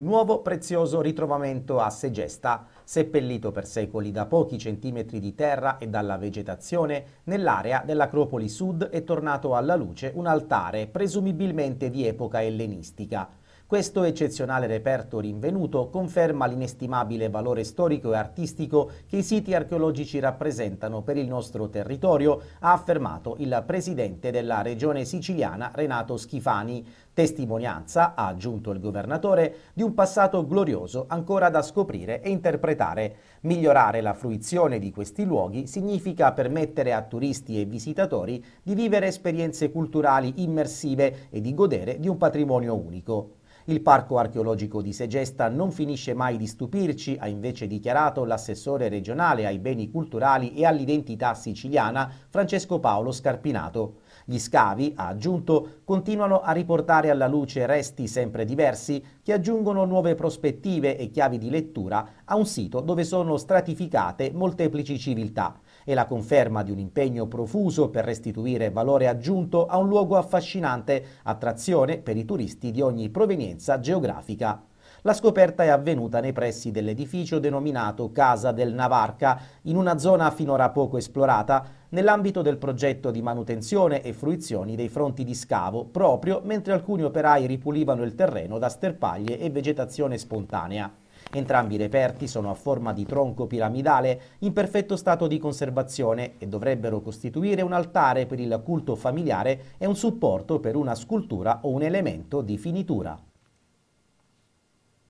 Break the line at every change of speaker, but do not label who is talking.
Nuovo prezioso ritrovamento a Segesta, seppellito per secoli da pochi centimetri di terra e dalla vegetazione, nell'area dell'Acropoli Sud è tornato alla luce un altare presumibilmente di epoca ellenistica. Questo eccezionale reperto rinvenuto conferma l'inestimabile valore storico e artistico che i siti archeologici rappresentano per il nostro territorio, ha affermato il presidente della regione siciliana Renato Schifani. Testimonianza, ha aggiunto il governatore, di un passato glorioso ancora da scoprire e interpretare. Migliorare la fruizione di questi luoghi significa permettere a turisti e visitatori di vivere esperienze culturali immersive e di godere di un patrimonio unico. Il parco archeologico di Segesta non finisce mai di stupirci, ha invece dichiarato l'assessore regionale ai beni culturali e all'identità siciliana Francesco Paolo Scarpinato. Gli scavi, ha aggiunto, continuano a riportare alla luce resti sempre diversi che aggiungono nuove prospettive e chiavi di lettura a un sito dove sono stratificate molteplici civiltà e la conferma di un impegno profuso per restituire valore aggiunto a un luogo affascinante, attrazione per i turisti di ogni provenienza geografica. La scoperta è avvenuta nei pressi dell'edificio denominato Casa del Navarca, in una zona finora poco esplorata, nell'ambito del progetto di manutenzione e fruizioni dei fronti di scavo, proprio mentre alcuni operai ripulivano il terreno da sterpaglie e vegetazione spontanea. Entrambi i reperti sono a forma di tronco piramidale in perfetto stato di conservazione e dovrebbero costituire un altare per il culto familiare e un supporto per una scultura o un elemento di finitura.